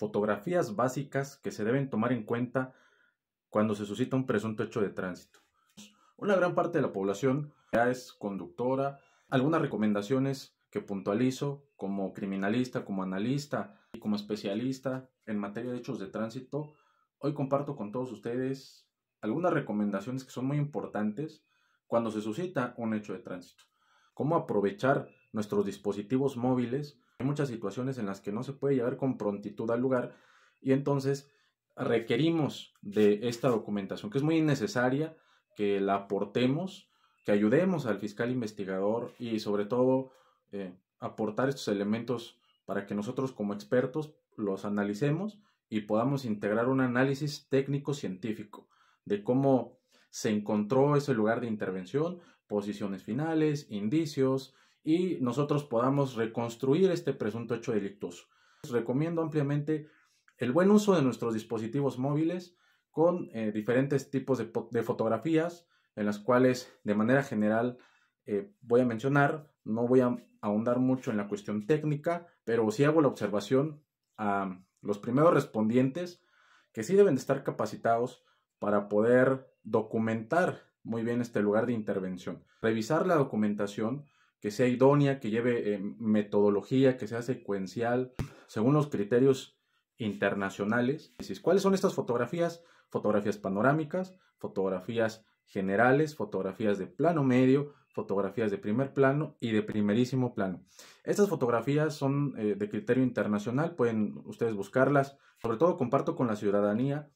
fotografías básicas que se deben tomar en cuenta cuando se suscita un presunto hecho de tránsito. Una gran parte de la población ya es conductora. Algunas recomendaciones que puntualizo como criminalista, como analista y como especialista en materia de hechos de tránsito, hoy comparto con todos ustedes algunas recomendaciones que son muy importantes cuando se suscita un hecho de tránsito. Cómo aprovechar nuestros dispositivos móviles hay muchas situaciones en las que no se puede llevar con prontitud al lugar y entonces requerimos de esta documentación, que es muy necesaria, que la aportemos, que ayudemos al fiscal investigador y sobre todo eh, aportar estos elementos para que nosotros como expertos los analicemos y podamos integrar un análisis técnico-científico de cómo se encontró ese lugar de intervención, posiciones finales, indicios, y nosotros podamos reconstruir este presunto hecho delictuoso. Les recomiendo ampliamente el buen uso de nuestros dispositivos móviles con eh, diferentes tipos de, fotografías, en las cuales de manera general eh, voy a mencionar, no voy a ahondar mucho en la cuestión técnica, pero sí hago la observación a los primeros respondientes que sí deben de estar capacitados para poder documentar muy bien este lugar de intervención. Revisar la documentación que sea idónea, que lleve eh, metodología, que sea secuencial, según los criterios internacionales. ¿Cuáles son estas fotografías? Fotografías panorámicas, fotografías generales, fotografías de plano medio, fotografías de primer plano y de primerísimo plano. Estas fotografías son eh, de criterio internacional, pueden ustedes buscarlas. Sobre todo comparto con la ciudadanía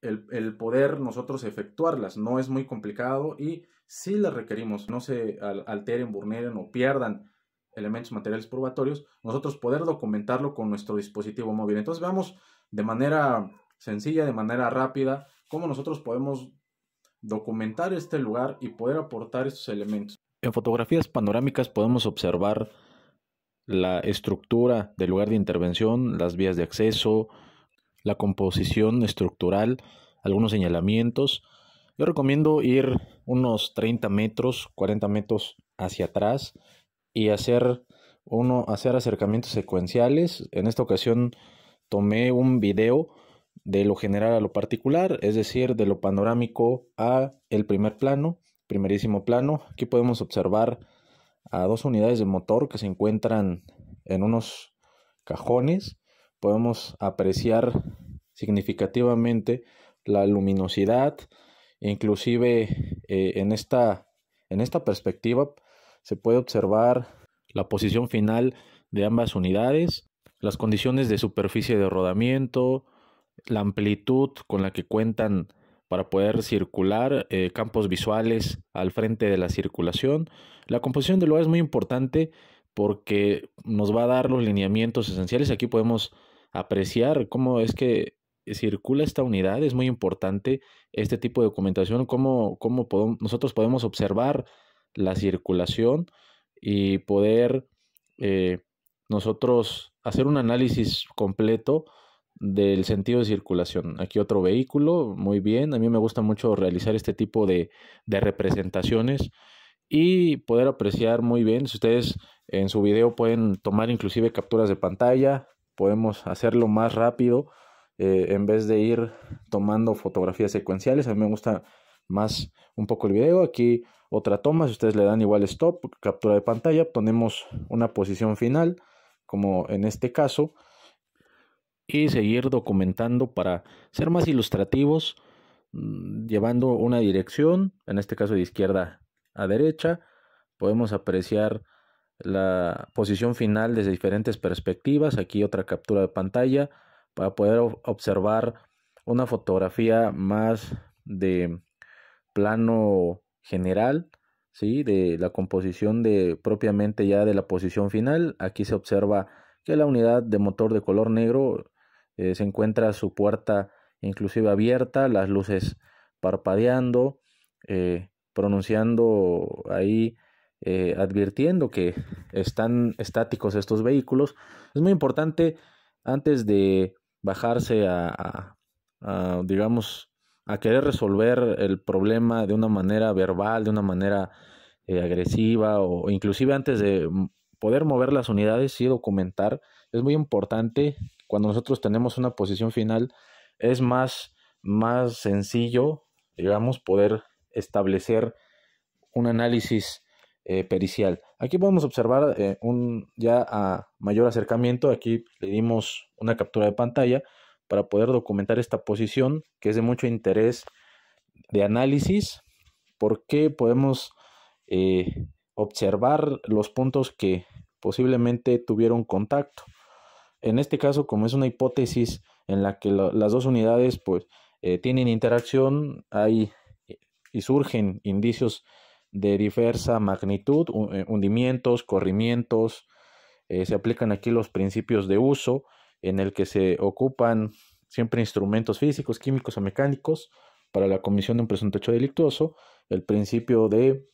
el, el poder nosotros efectuarlas. No es muy complicado y si las requerimos, no se alteren, burneren o pierdan elementos materiales probatorios, nosotros poder documentarlo con nuestro dispositivo móvil. Entonces veamos de manera sencilla, de manera rápida, cómo nosotros podemos documentar este lugar y poder aportar estos elementos. En fotografías panorámicas podemos observar la estructura del lugar de intervención, las vías de acceso, la composición estructural, algunos señalamientos yo recomiendo ir unos 30 metros, 40 metros hacia atrás y hacer uno hacer acercamientos secuenciales. En esta ocasión tomé un video de lo general a lo particular, es decir, de lo panorámico a el primer plano, primerísimo plano. Aquí podemos observar a dos unidades de motor que se encuentran en unos cajones. Podemos apreciar significativamente la luminosidad, Inclusive eh, en, esta, en esta perspectiva se puede observar la posición final de ambas unidades, las condiciones de superficie de rodamiento, la amplitud con la que cuentan para poder circular, eh, campos visuales al frente de la circulación. La composición del lugar es muy importante porque nos va a dar los lineamientos esenciales. Aquí podemos apreciar cómo es que circula esta unidad, es muy importante este tipo de documentación, cómo, cómo podemos, nosotros podemos observar la circulación y poder eh, nosotros hacer un análisis completo del sentido de circulación. Aquí otro vehículo, muy bien, a mí me gusta mucho realizar este tipo de, de representaciones y poder apreciar muy bien, si ustedes en su video pueden tomar inclusive capturas de pantalla, podemos hacerlo más rápido eh, en vez de ir tomando fotografías secuenciales. A mí me gusta más un poco el video. Aquí otra toma, si ustedes le dan igual stop, captura de pantalla, ponemos una posición final, como en este caso, y seguir documentando para ser más ilustrativos, mm, llevando una dirección, en este caso de izquierda a derecha, podemos apreciar la posición final desde diferentes perspectivas, aquí otra captura de pantalla, para poder observar una fotografía más de plano general, ¿sí? de la composición de propiamente ya de la posición final. Aquí se observa que la unidad de motor de color negro eh, se encuentra su puerta inclusive abierta, las luces parpadeando, eh, pronunciando ahí, eh, advirtiendo que están estáticos estos vehículos. Es muy importante antes de bajarse a, a, digamos, a querer resolver el problema de una manera verbal, de una manera eh, agresiva o inclusive antes de poder mover las unidades y documentar. Es muy importante cuando nosotros tenemos una posición final, es más, más sencillo, digamos, poder establecer un análisis eh, pericial. Aquí podemos observar eh, un ya a mayor acercamiento, aquí le dimos una captura de pantalla para poder documentar esta posición que es de mucho interés de análisis porque podemos eh, observar los puntos que posiblemente tuvieron contacto. En este caso, como es una hipótesis en la que las dos unidades pues, tienen interacción, hay y surgen indicios de diversa magnitud, eh, hundimientos, corrimientos. Eh, se aplican aquí los principios de uso en el que se ocupan siempre instrumentos físicos, químicos o mecánicos para la comisión de un presunto hecho delictuoso. El principio de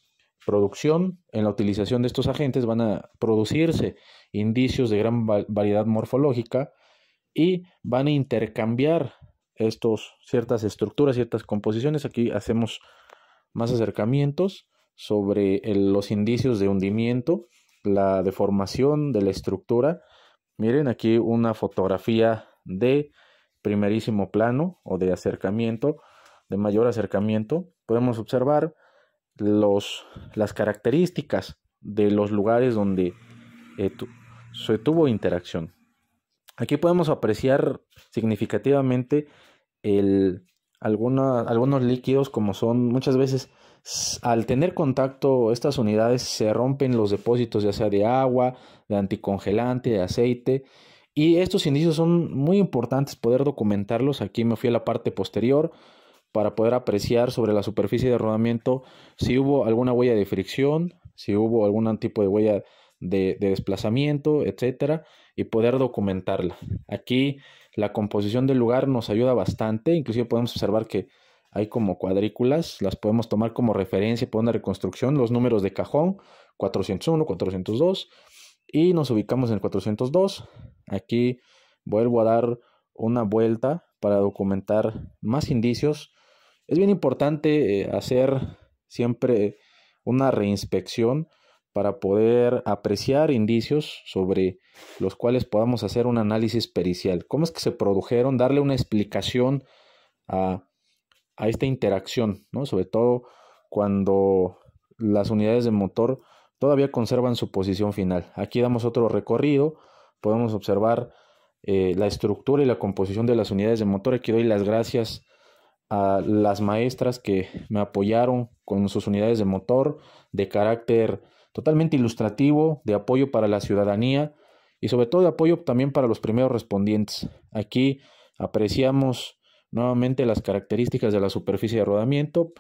producción, en la utilización de estos agentes van a producirse indicios de gran variedad morfológica y van a intercambiar estos, ciertas estructuras, ciertas composiciones. Aquí hacemos más acercamientos sobre los indicios de hundimiento, la deformación de la estructura. Miren aquí una fotografía de primerísimo plano o de acercamiento, de mayor acercamiento. Podemos observar los, las características de los lugares donde eh, se tuvo interacción. Aquí podemos apreciar significativamente el, algunos líquidos como son muchas veces al tener contacto estas unidades se rompen los depósitos ya sea de agua, de anticongelante, de aceite y estos indicios son muy importantes poder documentarlos. Aquí me fui a la parte posterior para poder apreciar sobre la superficie de rodamiento si hubo alguna huella de fricción, si hubo algún tipo de huella de, de desplazamiento, etcétera, y poder documentarla. Aquí la composición del lugar nos ayuda bastante, inclusive podemos observar que hay como cuadrículas, las podemos tomar como referencia para una reconstrucción, los números de cajón, 401, 402, y nos ubicamos en el 402. Aquí vuelvo a dar una vuelta para documentar más indicios. Es bien importante eh, hacer siempre una reinspección para poder apreciar indicios sobre los cuales podamos hacer un análisis pericial. ¿Cómo es que se produjeron? Darle una explicación a a esta interacción, ¿no? Sobre todo cuando las unidades de motor todavía conservan su posición final. Aquí damos otro recorrido, podemos observar eh, la estructura y la composición de las unidades de motor. Aquí doy las gracias a las maestras que me apoyaron con sus unidades de motor de carácter totalmente ilustrativo, de apoyo para la ciudadanía y sobre todo de apoyo también para los primeros respondientes. Aquí apreciamos Nuevamente las características de la superficie de rodamiento.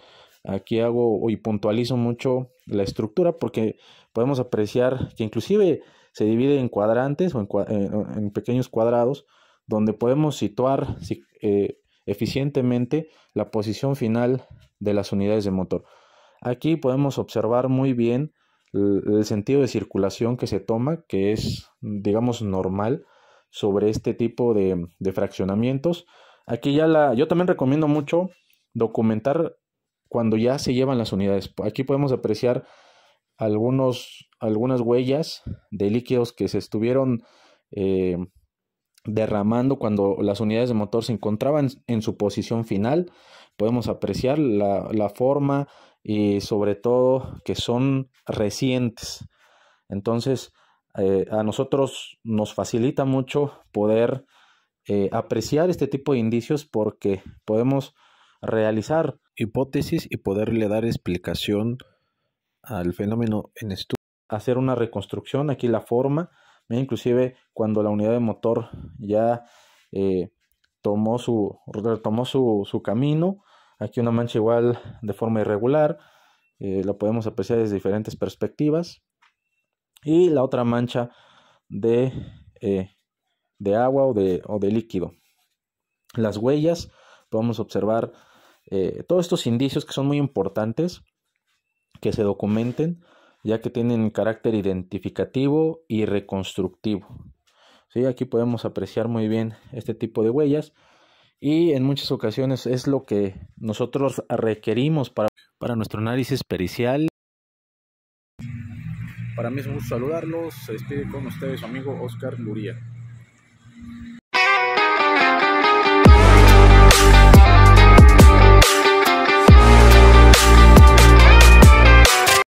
Aquí hago y puntualizo mucho la estructura porque podemos apreciar que inclusive se divide en cuadrantes o en, eh, pequeños cuadrados donde podemos situar eh, eficientemente la posición final de las unidades de motor. Aquí podemos observar muy bien el sentido de circulación que se toma, que es, digamos, normal sobre este tipo de fraccionamientos. Aquí ya la, yo también recomiendo mucho documentar cuando ya se llevan las unidades. Aquí podemos apreciar algunos, algunas huellas de líquidos que se estuvieron eh, derramando cuando las unidades de motor se encontraban en su posición final. Podemos apreciar la, forma y sobre todo que son recientes. Entonces, eh, a nosotros nos facilita mucho poder eh, apreciar este tipo de indicios porque podemos realizar hipótesis y poderle dar explicación al fenómeno en estudio. Hacer una reconstrucción, aquí la forma, inclusive cuando la unidad de motor ya eh, tomó su, su, camino, aquí una mancha igual de forma irregular, eh, lo la podemos apreciar desde diferentes perspectivas, y la otra mancha de de agua o de, o de líquido. Las huellas, podemos observar eh, todos estos indicios que son muy importantes que se documenten, ya que tienen carácter identificativo y reconstructivo. ¿Sí? Aquí podemos apreciar muy bien este tipo de huellas y en muchas ocasiones es lo que nosotros requerimos para, para nuestro análisis pericial. Para mí es un gusto saludarlos, se despide con ustedes su amigo Oscar Luría.